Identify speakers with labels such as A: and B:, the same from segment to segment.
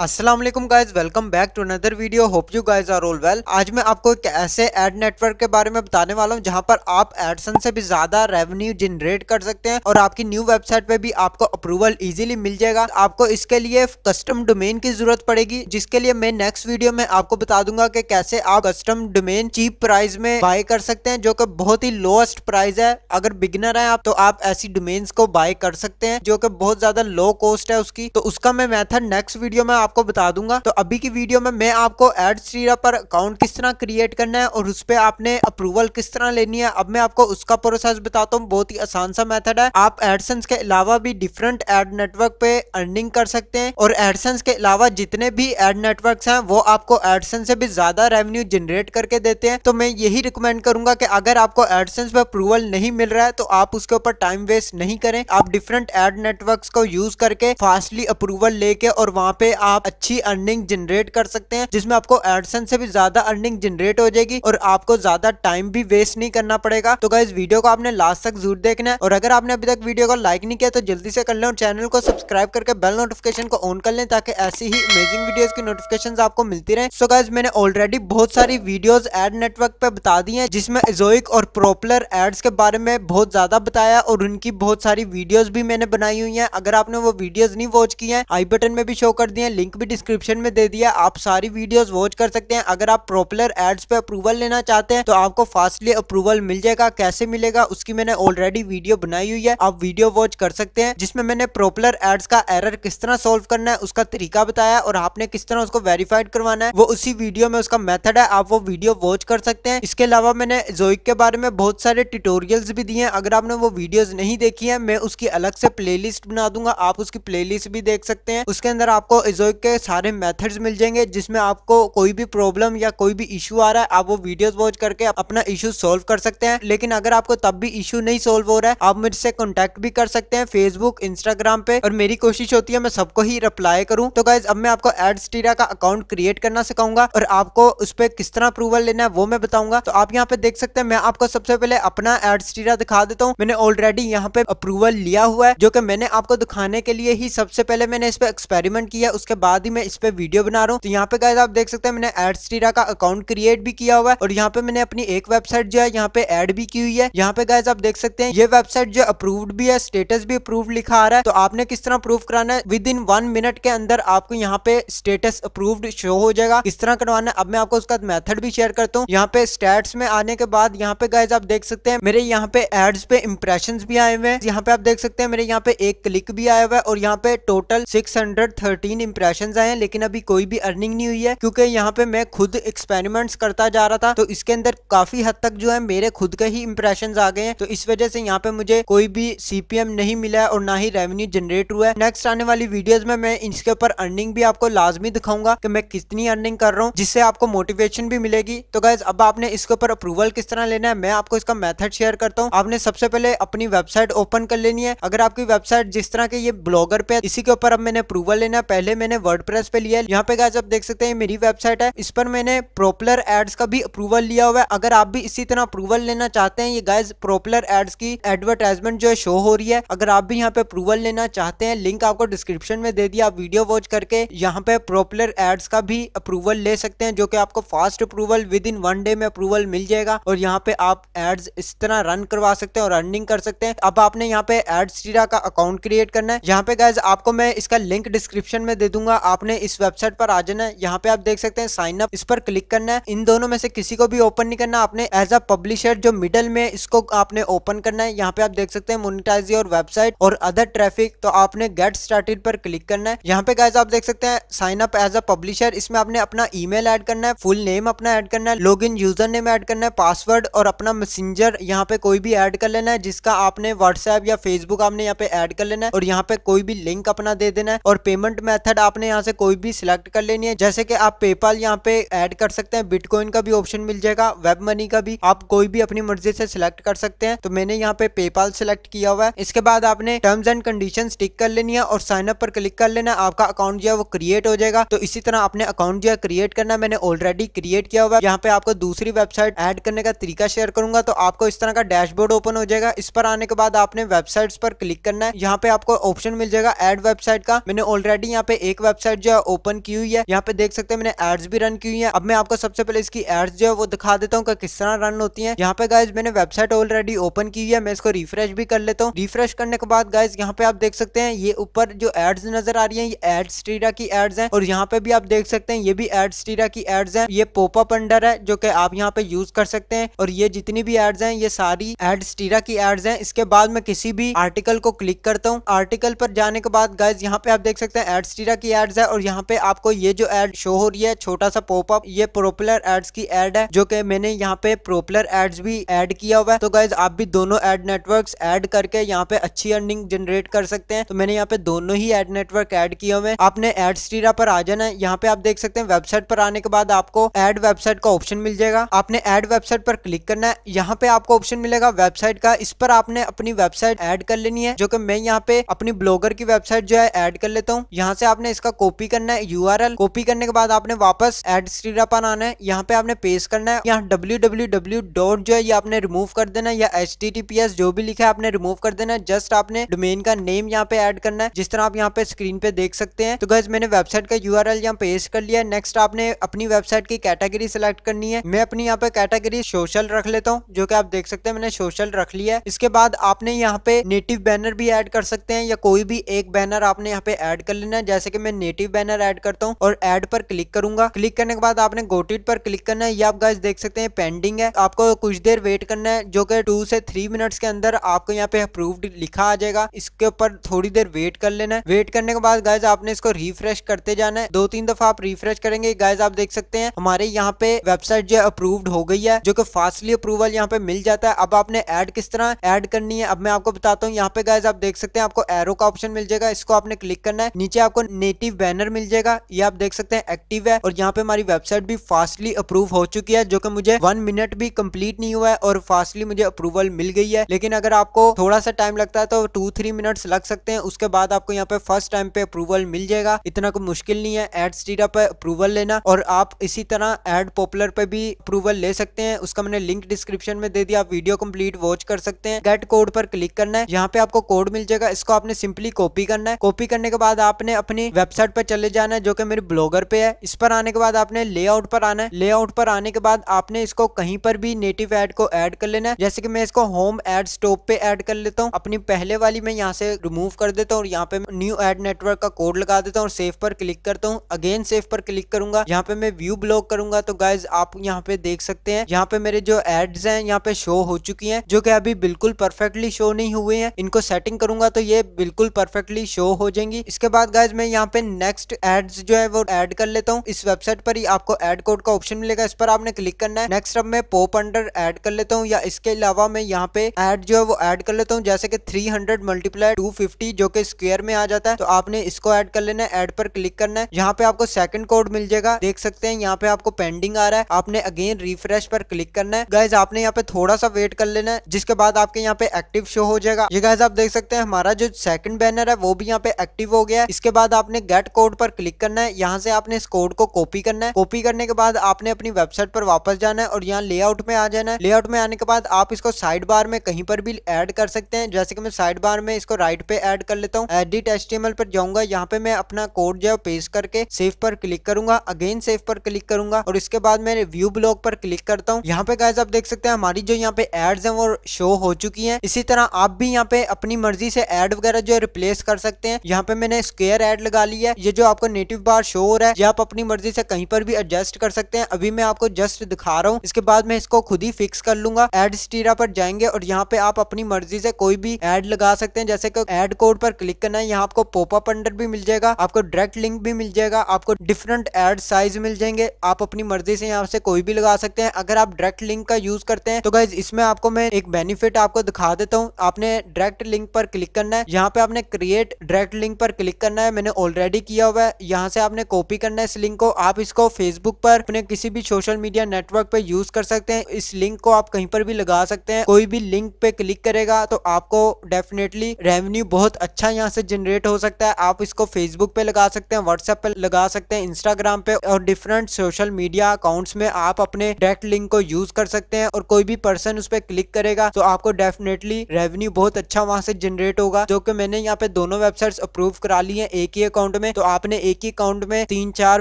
A: Aslam guys welcome back to another video hope you guys are all well आज मैं आपको एक ऐसे एड नेटवर्क के बारे में बताने वाला हूँ जहाँ पर आप एडसन से भी ज्यादा रेवेन्यू जनरेट कर सकते हैं और आपकी न्यू वेबसाइट पे भी आपको अप्रूवल इजीली मिल जाएगा आपको इसके लिए कस्टम डोमेन की जरूरत पड़ेगी जिसके लिए मैं नेक्स्ट वीडियो में आपको बता दूंगा की कैसे आप कस्टम डोमेन चीप प्राइस में बाय कर सकते हैं जो की बहुत ही लोएस्ट प्राइस है अगर बिगिनर है आप तो आप ऐसी डोमेन्स को बाय कर सकते हैं जो की बहुत ज्यादा लो कॉस्ट है उसकी तो उसका मैं मैथड नेक्स्ट वीडियो में आप आपको बता दूंगा तो अभी की वीडियो में मैं आपको एड स्टीरा पर अकाउंट किस तरह क्रिएट करना है और उस पर आपने अप्रूवल किस तरह लेनी है अब मैं आपको उसका प्रोसेस बताता हूँ बहुत ही आसान सा मेथड है आप एडसेंस के अलावा भी डिफरेंट एड नेटवर्क पे अर्निंग कर सकते हैं और एडसेंस के अलावा जितने भी एड नेटवर्क हैं वो आपको एडसेंस से भी ज्यादा रेवेन्यू जनरेट करके देते हैं तो मैं यही रिकमेंड करूंगा कि अगर आपको एडसेंस पे अप्रूवल नहीं मिल रहा है तो आप उसके ऊपर टाइम वेस्ट नहीं करें आप डिफरेंट एड नेटवर्क को यूज करके फास्टली अप्रूवल लेके और वहाँ पे आप आप अच्छी अर्निंग जनरेट कर सकते हैं जिसमें आपको एडसन से भी ज्यादा अर्निंग जनरेट हो जाएगी और आपको ज्यादा टाइम भी वेस्ट नहीं करना पड़ेगा तो गाइज वीडियो को आपने लास्ट तक जरूर देखना है और अगर आपने अभी तक वीडियो को लाइक नहीं किया तो जल्दी से कर लें और चैनल को सब्सक्राइब करके बेल नोटिफिकेशन को ऑन कर लें ताकि ऐसी ही अमेजिंग वीडियो की नोटिफिकेशन आपको मिलती रहे सो गाइज मैंने ऑलरेडी बहुत सारी वीडियो एड नेटवर्क पे बता दी है जिसमें जोइक और प्रोपलर एड्स के बारे में बहुत ज्यादा बताया और उनकी बहुत सारी वीडियोस भी मैंने बनाई हुई हैं अगर आपने वो वीडियोस नहीं वॉच की हैं आई बटन में भी शो कर दिए लिंक लिंक भी डिस्क्रिप्शन में दे दिया आप सारी वीडियोस वॉच कर सकते हैं अगर आप प्रोपलर एड्स पे अप्रूवल लेना चाहते हैं तो आपको फास्टली अप्रूवल मिल जाएगा कैसे मिलेगा उसकी मैंने ऑलरेडी वीडियो बनाई हुई है आप वीडियो वॉच कर सकते हैं जिसमें मैंने प्रोपलर एड्स का एरर किस तरह सोल्व करना है उसका तरीका बताया और आपने किस तरह उसको वेरीफाइड करवाना है वो उसी वीडियो में उसका मेथड है आप वो वीडियो वॉच कर सकते हैं इसके अलावा मैंने जोइक के बारे में बहुत सारे ट्यूटोरियल्स भी दिए हैं अगर आपने वो वीडियोस नहीं देखी है मैं उसकी अलग से प्लेलिस्ट बना दूंगा आप उसकी प्लेलिस्ट भी देख सकते हैं उसके अंदर आपको इजोइक के सारे मेथड्स मिल जाएंगे जिसमें आपको कोई भी प्रॉब्लम या कोई भी इशू आ रहा है आप वो वीडियोस वॉच करके अपना इशू सॉल्व कर सकते हैं लेकिन अगर आपको तब भी इशू नहीं सॉल्व हो रहा है आप मेरे से कॉन्टेक्ट भी कर सकते हैं फेसबुक इंस्टाग्राम पे और मेरी कोशिश होती है मैं सबको ही रिप्लाई करूँ तो गाइज अब मैं आपको एडस्टीरा का अकाउंट क्रिएट करना सिखाऊंगा और आपको उस पर किस तरह अप्रूवल लेना है वो मैं बताऊंगा तो आप यहाँ पे देख सकते हैं मैं आपको सबसे पहले अपना एडस्टीरा दिखा देता हूँ मैंने ऑलरेडी यहाँ पे अप्रूवल लिया हुआ है जो कि मैंने आपको दिखाने के लिए ही सबसे पहले मैंने इस पर एक्सपेरिमेंट किया उसके बाद बाद ही मैं इस पे वीडियो बना रहा हूँ तो यहाँ पे गाइज आप देख सकते हैं मैंने एडस्टीरा का अकाउंट क्रिएट भी किया हुआ है और यहाँ पे मैंने अपनी एक वेबसाइट जो है यहाँ पे एड भी की हुई है यहाँ पे गाइज आप देख सकते हैं ये वेबसाइट जो अप्रूव्ड भी है स्टेटस भी अप्रूव लिखा आ रहा है तो आपने किस तरह प्रूव कराना है विद इन वन मिनट के अंदर आपको यहाँ पे स्टेटस अप्रूव्ड शो हो जाएगा किस तरह करवाना है अब मैं आपको उसका मेथड भी शेयर करता हूँ यहाँ पे स्टैट्स में आने के बाद यहाँ पे गाइज आप देख सकते हैं मेरे यहाँ पे एड्स पे इम्प्रेशन भी आए हुए हैं यहाँ पे आप देख सकते हैं मेरे यहाँ पे एक क्लिक भी आया हुआ है और यहाँ पे total six hundred thirteen impression session आए हैं लेकिन अभी कोई भी अर्निंग नहीं हुई है क्योंकि यहाँ पे मैं खुद एक्सपेरिमेंट्स करता जा रहा था तो इसके अंदर काफी हद तक जो है मेरे खुद के ही इंप्रेशन आ गए हैं तो इस वजह से यहाँ पे मुझे कोई भी सीपीएम नहीं मिला और ना ही रेवेन्यू जनरेट हुआ है नेक्स्ट आने वाली वीडियोज में मैं इसके ऊपर अर्निंग भी आपको लाजमी दिखाऊंगा कि मैं कितनी अर्निंग कर रहा हूँ जिससे आपको मोटिवेशन भी मिलेगी तो गैस अब आपने इसके ऊपर अप्रूवल किस तरह लेना है मैं आपको इसका मेथड शेयर करता हूँ आपने सबसे पहले अपनी वेबसाइट ओपन कर लेनी है अगर आपकी वेबसाइट जिस तरह के ये ब्लॉगर पे इसी के ऊपर अब मैंने अप्रूवल लेना है पहले मैंने वर्ड पे लिया है यहाँ पे आप देख सकते हैं मेरी वेबसाइट है इस पर मैंने प्रोपलर एड्स का भी अप्रूवल लिया हुआ है अगर आप भी इसी तरह अप्रूवल लेना चाहते हैं ये गाइज प्रोपलर एड्स की एडवर्टाइजमेंट जो है शो हो रही है अगर आप भी यहाँ पे अप्रूवल लेना चाहते हैं लिंक आपको डिस्क्रिप्शन में दे दिया आप वीडियो वॉच करके यहाँ पे प्रोपलर एड्स का भी अप्रूवल ले सकते हैं जो की आपको fast approval within one day में अप्रूवल मिल जाएगा और यहाँ पे आप एड्स इस तरह रन करवा सकते हैं और रनिंग कर सकते हैं अब आपने यहाँ पे एड्स का अकाउंट क्रिएट करना है यहाँ पे गाइज आपको मैं इसका लिंक डिस्क्रिप्शन में दे दूंगा दूंगा आपने इस वेबसाइट पर आ जाना है यहाँ पे आप देख सकते हैं साइन अप इस पर क्लिक करना है इन दोनों में से किसी को भी ओपन नहीं करना आपने एज अ पब्लिशर जो मिडल में इसको आपने ओपन करना है यहाँ पे आप देख सकते हैं मोनिटाइज और वेबसाइट और अदर ट्रैफिक तो आपने गेट स्टार्टेड पर क्लिक करना है यहाँ पे गाइज आप देख सकते हैं sign up as a publisher इसमें आपने अपना ई मेल करना है फुल नेम अपना एड करना है log in user name add करना है पासवर्ड और अपना मैसेंजर यहाँ पे कोई भी एड कर लेना है जिसका आपने व्हाट्सएप या फेसबुक आपने यहाँ पे एड कर लेना है और यहाँ पे कोई भी लिंक अपना दे देना है और पेमेंट मेथड आपने आपने यहाँ से कोई भी सिलेक्ट कर लेनी है जैसे कि आप पेपाल यहाँ पे ऐड कर सकते हैं बिटकॉइन का भी ऑप्शन मिल जाएगा वेब मनी का भी आप कोई भी अपनी मर्जी से सिलेक्ट कर सकते हैं तो मैंने यहाँ पे पेपाल सिलेक्ट किया हुआ है इसके बाद आपने टर्म्स एंड कंडीशन टिक कर लेनी है और साइन अप पर क्लिक कर लेना आपका अकाउंट जो है वो क्रिएट हो जाएगा तो इसी तरह आपने अकाउंट जो है क्रिएट करना मैंने ऑलरेडी क्रिएट किया हुआ है यहाँ पे आपको दूसरी वेबसाइट एड करने का तरीका शेयर करूंगा तो आपको इस तरह का डैशबोर्ड ओपन हो जाएगा इस पर आने के बाद आपने वेबसाइट्स पर क्लिक करना है यहाँ पे आपको ऑप्शन मिल जाएगा एड वेबसाइट का मैंने ऑलरेडी यहाँ पे एक वेबसाइट जो है ओपन की हुई है यहाँ पे देख सकते हैं मैंने एड्स भी रन की हुई है अब मैं आपको सबसे पहले इसकी एड्स जो है वो दिखा देता हूँ किस तरह रन होती है यहाँ पे गाइज मैंने वेबसाइट ऑलरेडी ओपन की हुई है मैं इसको रिफ्रेश भी कर लेता हूँ रिफ्रेश करने के बाद गाइज यहाँ पे आप देख सकते हैं ये ऊपर जो एड्स नजर आ रही है ये एड्स टीरा की एड्स है और यहाँ पे भी आप देख सकते हैं ये भी एड्स टीरा की एड्स है ये पोपअप अंडर है जो की आप यहाँ पे यूज कर सकते हैं और ये जितनी भी एड्स है ये सारी एड्स टीरा की एड्स है इसके बाद में किसी भी आर्टिकल को क्लिक करता हूँ आर्टिकल पर जाने के बाद गाइज यहाँ पे आप देख सकते हैं एड्स टीरा की एड्स है और यहाँ पे आपको ये जो एड शो हो रही है छोटा सा पॉपअप ये प्रोपुलर एड्स की एड है जो कि मैंने यहाँ पे प्रोपुलर एड्स भी एड किया हुआ है तो गाइज आप भी दोनों एड नेटवर्क एड करके यहाँ पे अच्छी अर्निंग जनरेट कर सकते हैं तो मैंने यहाँ पे दोनों ही एड नेटवर्क एड किए हुए आपने एड स्टीरा पर आ जाना है यहाँ पे आप देख सकते हैं वेबसाइट पर आने के बाद आपको एड वेबसाइट का ऑप्शन मिल जाएगा आपने एड वेबसाइट पर क्लिक करना है यहाँ पे आपको ऑप्शन मिलेगा वेबसाइट का इस पर आपने अपनी वेबसाइट एड कर लेनी है जो कि मैं यहाँ पे अपनी ब्लॉगर की वेबसाइट जो है एड कर लेता हूँ यहाँ से आपने इसका आपका कॉपी करना है यू कॉपी करने के बाद आपने वापस एड स्टीरा पर आना है यहाँ पे आपने पेस्ट करना है यहाँ डब्ल्यू जो है ये आपने रिमूव कर देना है या एच जो भी लिखा है आपने रिमूव कर देना है जस्ट आपने डोमेन का नेम यहाँ पे एड करना है जिस तरह आप यहाँ पे स्क्रीन पे देख सकते हैं तो गैस मैंने वेबसाइट का यू आर यहाँ पेस्ट कर लिया नेक्स्ट आपने अपनी वेबसाइट की कैटेगरी सिलेक्ट करनी है मैं अपनी यहाँ पे कैटेगरी सोशल रख लेता हूँ जो कि आप देख सकते हैं मैंने सोशल रख लिया है इसके बाद आपने यहाँ पे नेटिव बैनर भी एड कर सकते हैं या कोई भी एक बैनर आपने यहाँ पे एड कर लेना है जैसे कि मैं नेटिव बैनर ऐड करता हूँ और एड पर क्लिक करूंगा क्लिक करने के बाद आपने गोटिट पर क्लिक करना है ये आप गाइस देख सकते हैं पेंडिंग है आपको कुछ देर वेट करना है जो कि टू से थ्री मिनट्स के अंदर आपको यहाँ पे अप्रूव्ड लिखा आ जाएगा इसके ऊपर थोड़ी देर वेट कर लेना है वेट करने के बाद गाइज आपने इसको रिफ्रेश करते जाना है दो तीन दफा आप रिफ्रेश करेंगे गाइज आप देख सकते हैं हमारे यहाँ पे वेबसाइट जो अप्रूव्ड हो गई है जो कि फास्टली अप्रूवल यहाँ पे मिल जाता है अब आपने एड किस तरह ऐड करनी है अब मैं आपको बताता हूँ यहाँ पे गाइज आप देख सकते हैं आपको एरो का ऑप्शन मिल जाएगा इसको आपने क्लिक करना है नीचे आपको नेटिव एक्टिव बैनर मिल जाएगा ये आप देख सकते हैं एक्टिव है और यहाँ पे हमारी वेबसाइट भी फास्टली अप्रूव हो चुकी है जो कि मुझे वन मिनट भी कंप्लीट नहीं हुआ है और फास्टली मुझे अप्रूवल मिल गई है लेकिन अगर आपको थोड़ा सा टाइम लगता है तो टू थ्री मिनट्स लग सकते हैं उसके बाद आपको यहाँ पे फर्स्ट टाइम पे अप्रूवल मिल जाएगा इतना कोई मुश्किल नहीं है एड स्टीटा पे अप्रूवल लेना और आप इसी तरह एड पॉपुलर पे भी अप्रूवल ले सकते हैं उसका मैंने लिंक डिस्क्रिप्शन में दे दिया आप वीडियो कम्प्लीट वॉच कर सकते हैं गेट कोड पर क्लिक करना है यहाँ पे आपको कोड मिल जाएगा इसको आपने सिंपली कॉपी करना है कॉपी करने के बाद आपने अपनी वेब वेबसाइट पर चले जाना है जो कि मेरे ब्लॉगर पे है इस पर आने के बाद आपने लेआउट पर आना है लेआउट पर आने के बाद आपने इसको कहीं पर भी नेटिव एड को ऐड कर लेना है जैसे कि मैं इसको होम एड स्टॉप पे ऐड कर लेता हूँ अपनी पहले वाली मैं यहाँ से रिमूव कर देता हूँ और यहाँ पे न्यू एड नेटवर्क का कोड लगा देता हूँ और पर क्लिक करता हूँ अगेन सेफ पर क्लिक करूंगा यहाँ पे मैं व्यू ब्लॉक करूंगा तो गाइज आप यहाँ पे देख सकते हैं यहाँ पे मेरे जो एड्स हैं यहाँ पे शो हो चुकी हैं जो कि अभी बिल्कुल परफेक्टली शो नहीं हुए हैं इनको सेटिंग करूंगा तो ये बिल्कुल परफेक्टली शो हो जाएंगी इसके बाद गाइज मैं यहाँ पे पे नेक्स्ट एड्स जो है वो ऐड कर लेता हूँ इस वेबसाइट पर ही आपको एड कोड का ऑप्शन मिलेगा इस पर आपने क्लिक करना है नेक्स्ट अब मैं पोप अंडर एड कर लेता हूँ या इसके अलावा मैं यहाँ पे एड जो है वो एड कर लेता हूँ जैसे कि three hundred multiply two fifty जो कि स्क्वेयर में आ जाता है तो आपने इसको एड कर लेना है एड पर क्लिक करना है यहाँ पे आपको सेकंड कोड मिल जाएगा देख सकते हैं यहाँ पे आपको पेंडिंग आ रहा है आपने अगेन रिफ्रेश पर क्लिक करना है गाइज आपने यहाँ पे थोड़ा सा वेट कर लेना है जिसके बाद आपके यहाँ पे एक्टिव शो हो जाएगा ये गाइज आप देख सकते हैं हमारा जो सेकंड बैनर है वो भी यहाँ पे एक्टिव हो गया इसके बाद आपने गेट कोड पर क्लिक करना है यहाँ से आपने इस कोड को कॉपी करना है कॉपी करने के बाद आपने अपनी वेबसाइट पर वापस जाना है और यहाँ लेआउट में आ जाना है लेआउट में आने के बाद आप इसको साइड बार में कहीं पर भी एड कर सकते हैं जैसे कि मैं साइड बार में इसको राइट पे एड कर लेता हूँ एडिट एस पर जाऊंगा यहाँ पे मैं अपना कोड जो है पेश करके सेफ पर क्लिक करूंगा अगेन सेफ पर क्लिक करूंगा और इसके बाद मैं व्यू ब्लॉग पर क्लिक करता हूँ यहाँ पे गाइज आप देख सकते हैं हमारी जो यहाँ पे एड्स है वो शो हो चुकी है इसी तरह आप भी यहाँ पे अपनी मर्जी से एड वगैरह जो है रिप्लेस कर सकते हैं यहाँ पे मैंने स्क्र एड लगा ली रही है ये जो आपको नेटिव बार शो हो रहा है ये आप अपनी मर्जी से कहीं पर भी एडजस्ट कर सकते हैं अभी मैं आपको जस्ट दिखा रहा हूँ इसके बाद मैं इसको खुद ही फिक्स कर लूंगा एड स्टीरा पर जाएंगे और यहाँ पे आप अपनी मर्जी से कोई भी एड लगा सकते हैं जैसे कि एड कोड पर क्लिक करना है यहाँ आपको पोपअप अंडर भी मिल जाएगा आपको डायरेक्ट लिंक भी मिल जाएगा आपको डिफरेंट एड साइज मिल जाएंगे आप अपनी मर्जी से यहाँ से कोई भी लगा सकते हैं अगर आप डायरेक्ट लिंक का यूज करते हैं तो गाइज इसमें आपको मैं एक बेनिफिट आपको दिखा देता हूँ आपने डायरेक्ट लिंक पर क्लिक करना है यहाँ पे आपने क्रिएट डायरेक्ट लिंक पर क्लिक करना है मैंने ऑलरेडी ऑलरेडी किया हुआ है यहाँ से आपने कॉपी करना है इस लिंक को आप इसको फेसबुक पर अपने किसी भी सोशल मीडिया नेटवर्क पर यूज कर सकते हैं इस लिंक को आप कहीं पर भी लगा सकते हैं कोई भी लिंक पे क्लिक करेगा तो आपको डेफिनेटली रेवेन्यू बहुत अच्छा यहाँ से जनरेट हो सकता है आप इसको फेसबुक पे लगा सकते हैं व्हाट्सएप पे लगा सकते हैं इंस्टाग्राम पे और डिफरेंट सोशल मीडिया अकाउंट्स में आप अपने डायरेक्ट लिंक को यूज कर सकते हैं और कोई भी पर्सन उस पर क्लिक करेगा तो आपको डेफिनेटली रेवेन्यू बहुत अच्छा वहां से जनरेट होगा जो कि मैंने यहाँ पे दोनों वेबसाइट अप्रूव करा ली है एक ही अकाउंट में तो आपने एक ही अकाउंट में तीन चार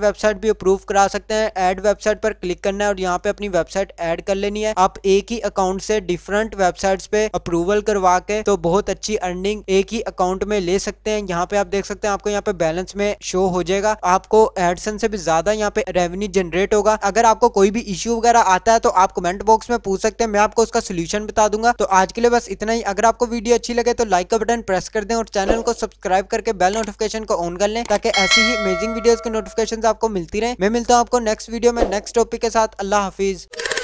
A: वेबसाइट भी अप्रूव करा सकते हैं एड वेबसाइट पर क्लिक करना है और यहाँ पे अपनी वेबसाइट एड कर लेनी है आप एक ही अकाउंट से डिफरेंट वेबसाइट पे अप्रूवल करवा के तो बहुत अच्छी अर्निंग एक ही अकाउंट में ले सकते हैं यहाँ पे आप देख सकते हैं आपको यहाँ पे बैलेंस में शो हो जाएगा आपको एडसन से भी ज्यादा यहाँ पे रेवेन्यू जनरेट होगा अगर आपको कोई भी इश्यू वगैरह आता है तो आप कमेंट बॉक्स में पूछ सकते हैं मैं आपको उसका सोल्यूशन बता दूंगा तो आज के लिए बस इतना ही अगर आपको वीडियो अच्छी लगे तो लाइक का बटन प्रेस कर दें और चैनल को सब्सक्राइब करके बेल नोटिफिकेशन को ऑन कर लें ताकि ऐसी ही अमेजिंग वीडियोस की नोटिफिकेशन आपको मिलती रहे मैं मिलता हूँ आपको नेक्स्ट वीडियो में नेक्स्ट टॉपिक के साथ अल्लाह हाफिज़